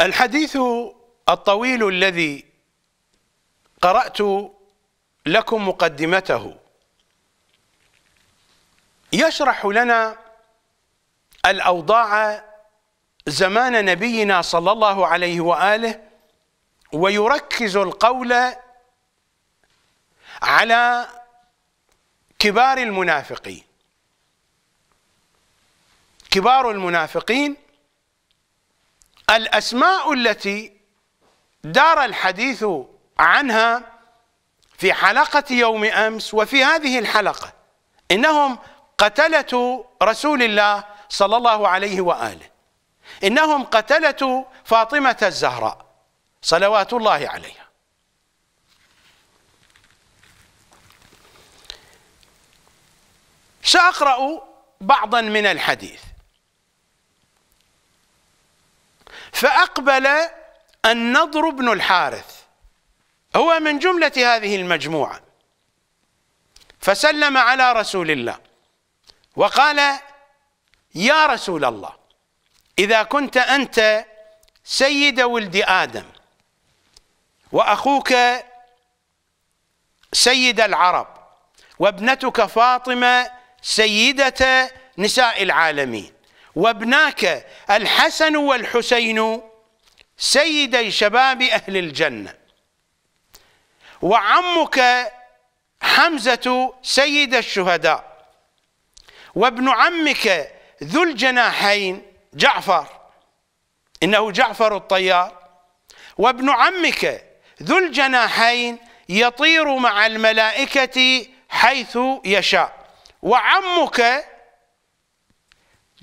الحديث الطويل الذي قرأت لكم مقدمته يشرح لنا الأوضاع زمان نبينا صلى الله عليه وآله ويركز القول على كبار المنافقين كبار المنافقين الأسماء التي دار الحديث عنها في حلقة يوم أمس وفي هذه الحلقة إنهم قتلة رسول الله صلى الله عليه وآله إنهم قتلة فاطمة الزهراء صلوات الله عليها سأقرأ بعضا من الحديث فأقبل النضر بن الحارث هو من جملة هذه المجموعة فسلم على رسول الله وقال يا رسول الله إذا كنت أنت سيد ولد آدم وأخوك سيد العرب وابنتك فاطمة سيدة نساء العالمين وابناك الحسن والحسين سيدي شباب أهل الجنة وعمك حمزة سيد الشهداء وابن عمك ذو الجناحين جعفر إنه جعفر الطيار وابن عمك ذو الجناحين يطير مع الملائكة حيث يشاء وعمك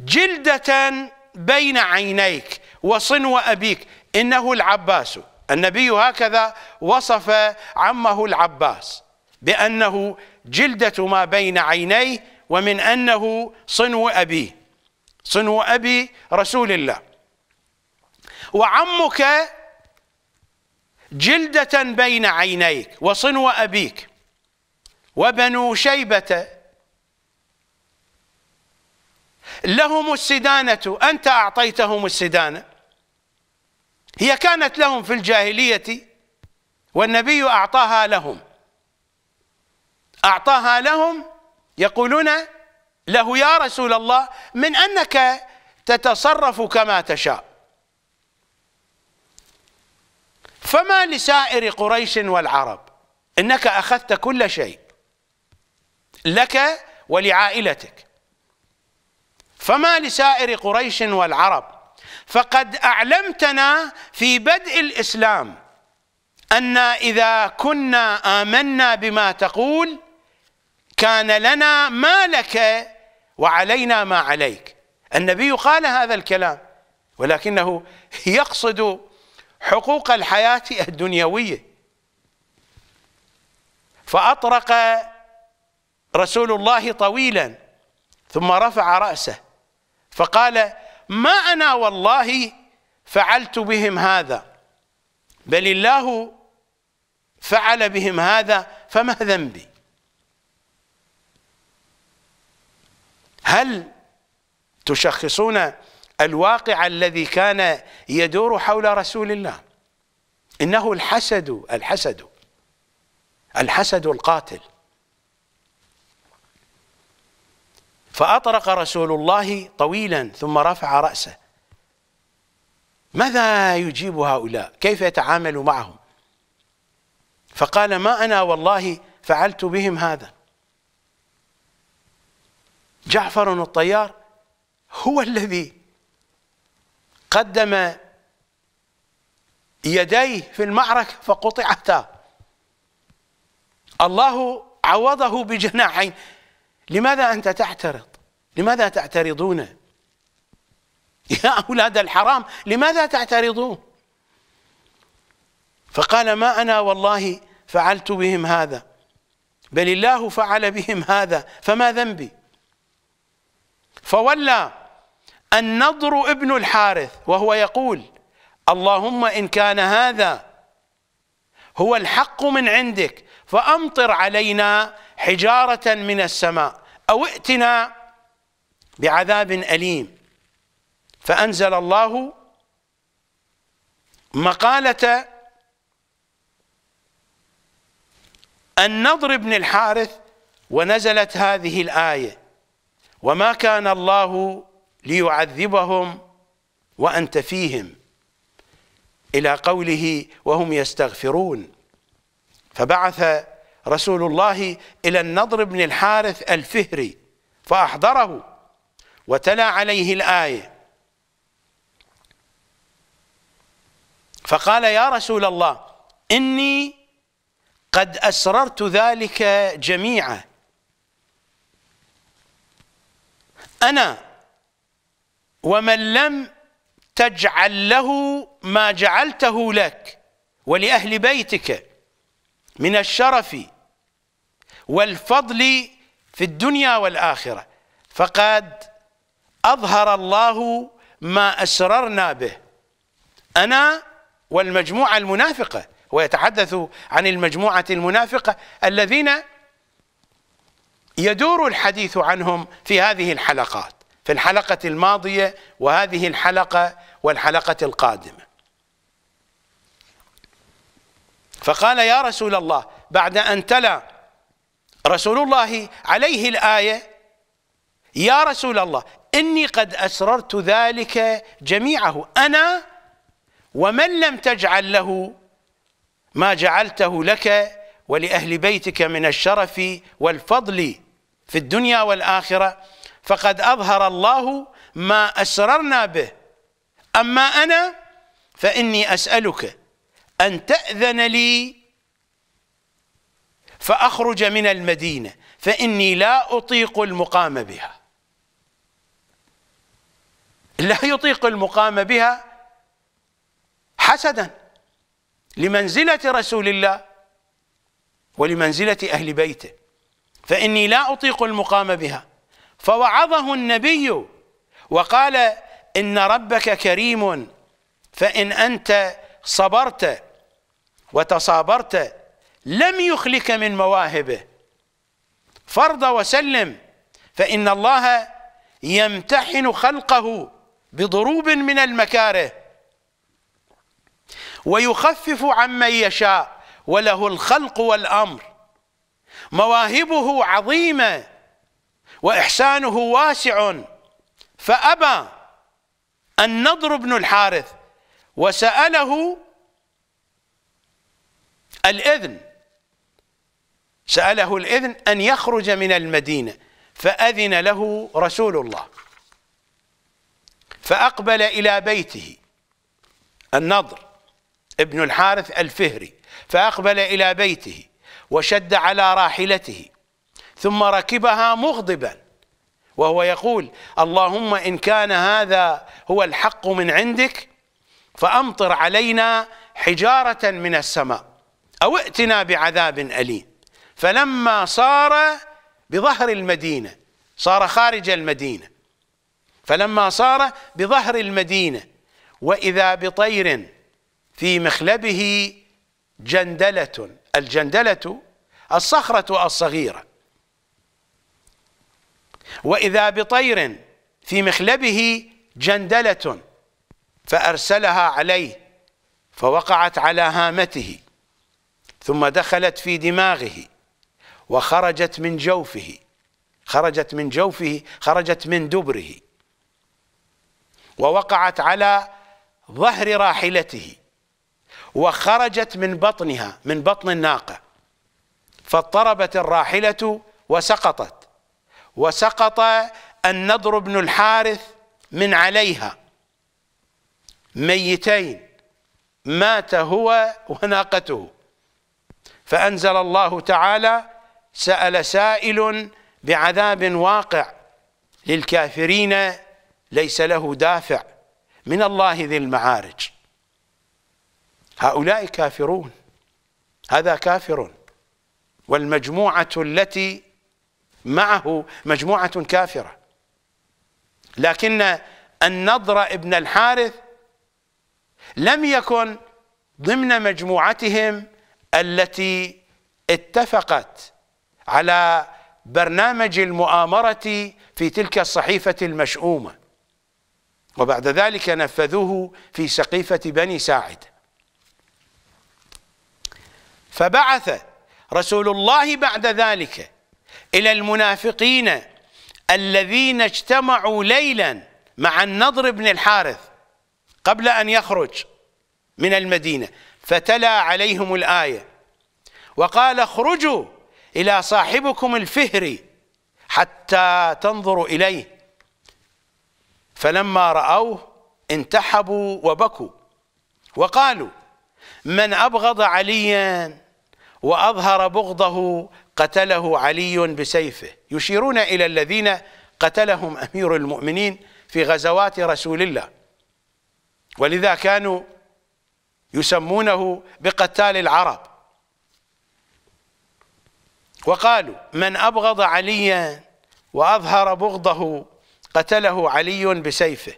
جلدة بين عينيك وصنو أبيك إنه العباس النبي هكذا وصف عمه العباس بأنه جلدة ما بين عينيه ومن أنه صنو أبيه صنو أبي رسول الله وعمك جلدة بين عينيك وصنو أبيك وبنو شيبة لهم السدانة أنت أعطيتهم السدانة هي كانت لهم في الجاهلية والنبي أعطاها لهم أعطاها لهم يقولون له يا رسول الله من أنك تتصرف كما تشاء فما لسائر قريش والعرب انك اخذت كل شيء لك ولعائلتك فما لسائر قريش والعرب فقد أعلمتنا في بدء الإسلام أن إذا كنا آمنا بما تقول كان لنا ما لك وعلينا ما عليك النبي قال هذا الكلام ولكنه يقصد حقوق الحياة الدنيوية فأطرق رسول الله طويلا ثم رفع رأسه فقال ما أنا والله فعلت بهم هذا بل الله فعل بهم هذا فما ذنبي هل تشخصون الواقع الذي كان يدور حول رسول الله إنه الحسد الحسد الحسد القاتل فأطرق رسول الله طويلا ثم رفع رأسه ماذا يجيب هؤلاء كيف يتعامل معهم فقال ما أنا والله فعلت بهم هذا جعفر الطيار هو الذي قدم يديه في المعركة فقطعتا الله عوضه بجناحين لماذا أنت تعترض لماذا تعترضون يا أولاد الحرام لماذا تعترضون فقال ما أنا والله فعلت بهم هذا بل الله فعل بهم هذا فما ذنبي فولى النضر ابن الحارث وهو يقول اللهم إن كان هذا هو الحق من عندك فأمطر علينا حجارة من السماء أو ائتنا بعذاب أليم فأنزل الله مقالة النضر بن الحارث ونزلت هذه الآية وما كان الله ليعذبهم وأنت فيهم إلى قوله وهم يستغفرون فبعث رسول الله إلى النضر بن الحارث الفهري فأحضره وتلا عليه الآية فقال يا رسول الله إني قد أسررت ذلك جميعا أنا ومن لم تجعل له ما جعلته لك ولأهل بيتك من الشرف والفضل في الدنيا والآخرة فقد أظهر الله ما أسررنا به أنا والمجموعة المنافقة ويتحدث عن المجموعة المنافقة الذين يدور الحديث عنهم في هذه الحلقات في الحلقة الماضية وهذه الحلقة والحلقة القادمة فقال يا رسول الله بعد أن تلا رسول الله عليه الآية يا رسول الله إني قد أسررت ذلك جميعه أنا ومن لم تجعل له ما جعلته لك ولأهل بيتك من الشرف والفضل في الدنيا والآخرة فقد أظهر الله ما أسررنا به أما أنا فإني أسألك أن تأذن لي فأخرج من المدينة فإني لا أطيق المقام بها لا يطيق المقام بها حسدا لمنزلة رسول الله ولمنزلة أهل بيته فإني لا أطيق المقام بها فوعظه النبي وقال إن ربك كريم فإن أنت صبرت وتصابرت لم يخلك من مواهبه فرض وسلم فإن الله يمتحن خلقه بضروب من المكاره ويخفف عمن يشاء وله الخلق والأمر مواهبه عظيمة وإحسانه واسع فأبى النضر بن الحارث وسأله الإذن سأله الإذن أن يخرج من المدينة فأذن له رسول الله فأقبل إلى بيته النضر ابن الحارث الفهري فأقبل إلى بيته وشد على راحلته ثم ركبها مغضبا وهو يقول اللهم إن كان هذا هو الحق من عندك فأمطر علينا حجارة من السماء أو ائتنا بعذاب أليم فلما صار بظهر المدينة صار خارج المدينة فلما صار بظهر المدينة وإذا بطير في مخلبه جندلة الجندلة الصخرة الصغيرة وإذا بطير في مخلبه جندلة فأرسلها عليه فوقعت على هامته ثم دخلت في دماغه وخرجت من جوفه خرجت من جوفه خرجت من دبره ووقعت على ظهر راحلته وخرجت من بطنها من بطن الناقة فاضطربت الراحلة وسقطت وسقط النضر بن الحارث من عليها ميتين مات هو وناقته فأنزل الله تعالى سأل سائل بعذاب واقع للكافرين ليس له دافع من الله ذي المعارج هؤلاء كافرون هذا كافر والمجموعة التي معه مجموعة كافرة لكن النضر ابن الحارث لم يكن ضمن مجموعتهم التي اتفقت على برنامج المؤامرة في تلك الصحيفة المشؤومة وبعد ذلك نفذوه في سقيفة بني ساعد فبعث رسول الله بعد ذلك إلى المنافقين الذين اجتمعوا ليلا مع النضر بن الحارث قبل أن يخرج من المدينة فتلا عليهم الآية وقال اخرجوا إلى صاحبكم الفهري حتى تنظروا إليه فلما رأوه انتحبوا وبكوا وقالوا من أبغض عليا وأظهر بغضه قتله علي بسيفه يشيرون إلى الذين قتلهم أمير المؤمنين في غزوات رسول الله ولذا كانوا يسمونه بقتال العرب وقالوا من أبغض عليا وأظهر بغضه قتله علي بسيفه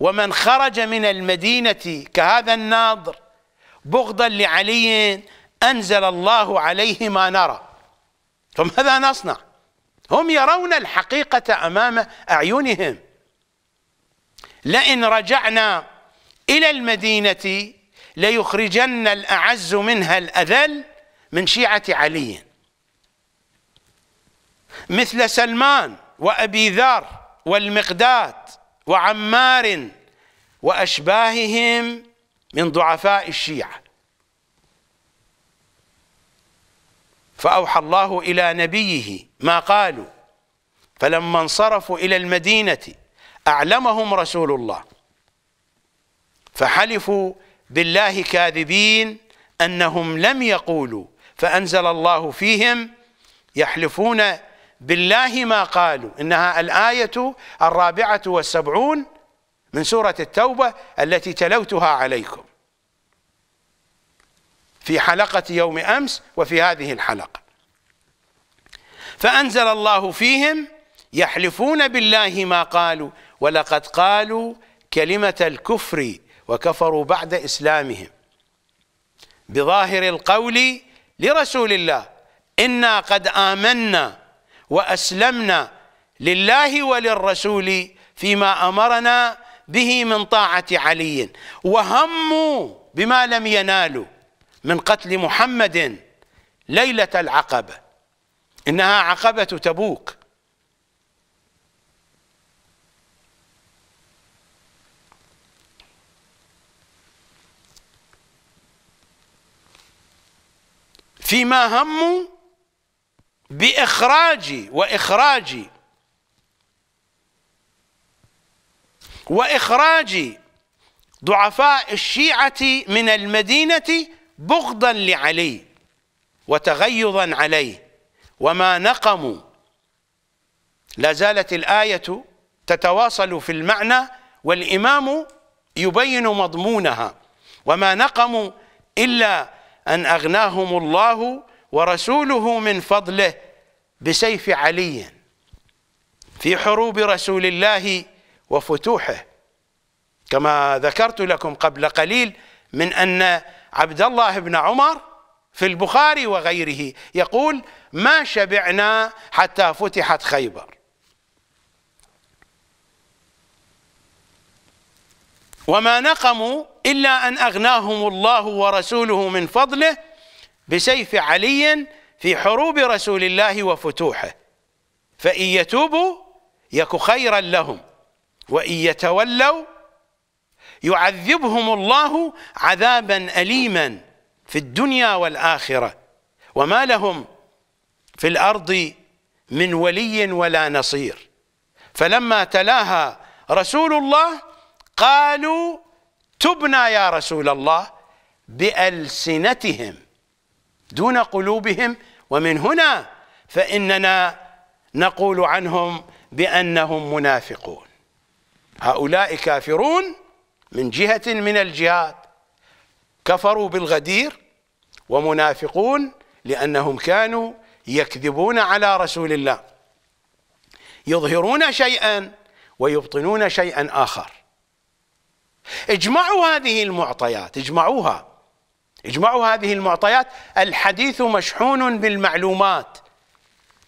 ومن خرج من المدينة كهذا الناظر بغضا لعلي أنزل الله عليه ما نرى فماذا نصنع هم يرون الحقيقة أمام أعينهم لئن رجعنا إلى المدينة ليخرجن الأعز منها الأذل من شيعة علي مثل سلمان وأبي ذر والمقداد وعمار وأشباههم من ضعفاء الشيعة فأوحى الله إلى نبيه ما قالوا فلما انصرفوا إلى المدينة أعلمهم رسول الله فحلفوا بالله كاذبين أنهم لم يقولوا فأنزل الله فيهم يحلفون بالله ما قالوا إنها الآية الرابعة والسبعون من سورة التوبة التي تلوتها عليكم في حلقة يوم أمس وفي هذه الحلقة فأنزل الله فيهم يحلفون بالله ما قالوا ولقد قالوا كلمة الكفر وكفروا بعد إسلامهم بظاهر القول لرسول الله إنا قد آمنا وأسلمنا لله وللرسول فيما أمرنا به من طاعة علي وهموا بما لم ينالوا من قتل محمد ليلة العقبة إنها عقبة تبوك فيما هموا بإخراجي وإخراجي وإخراج ضعفاء الشيعة من المدينة بغضا لعلي وتغيظا عليه وما نقموا لا زالت الآية تتواصل في المعنى والإمام يبين مضمونها وما نقموا إلا أن أغناهم الله ورسوله من فضله بسيف علي في حروب رسول الله وفتوحه كما ذكرت لكم قبل قليل من أن عبد الله بن عمر في البخاري وغيره يقول ما شبعنا حتى فتحت خيبر وما نقموا إلا أن أغناهم الله ورسوله من فضله بسيف علي في حروب رسول الله وفتوحه فإن يتوبوا يك خيرا لهم وإن يتولوا يعذبهم الله عذابا أليما في الدنيا والآخرة وما لهم في الأرض من ولي ولا نصير فلما تلاها رسول الله قالوا تبنا يا رسول الله بألسنتهم دون قلوبهم ومن هنا فإننا نقول عنهم بأنهم منافقون هؤلاء كافرون من جهة من الجهات كفروا بالغدير ومنافقون لأنهم كانوا يكذبون على رسول الله يظهرون شيئا ويبطنون شيئا آخر اجمعوا هذه المعطيات اجمعوها اجمعوا هذه المعطيات الحديث مشحون بالمعلومات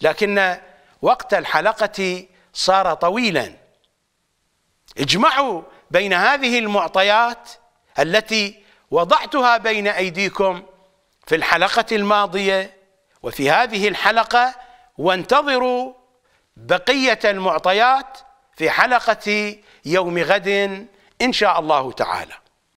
لكن وقت الحلقة صار طويلا اجمعوا بين هذه المعطيات التي وضعتها بين أيديكم في الحلقة الماضية وفي هذه الحلقة وانتظروا بقية المعطيات في حلقة يوم غد إن شاء الله تعالى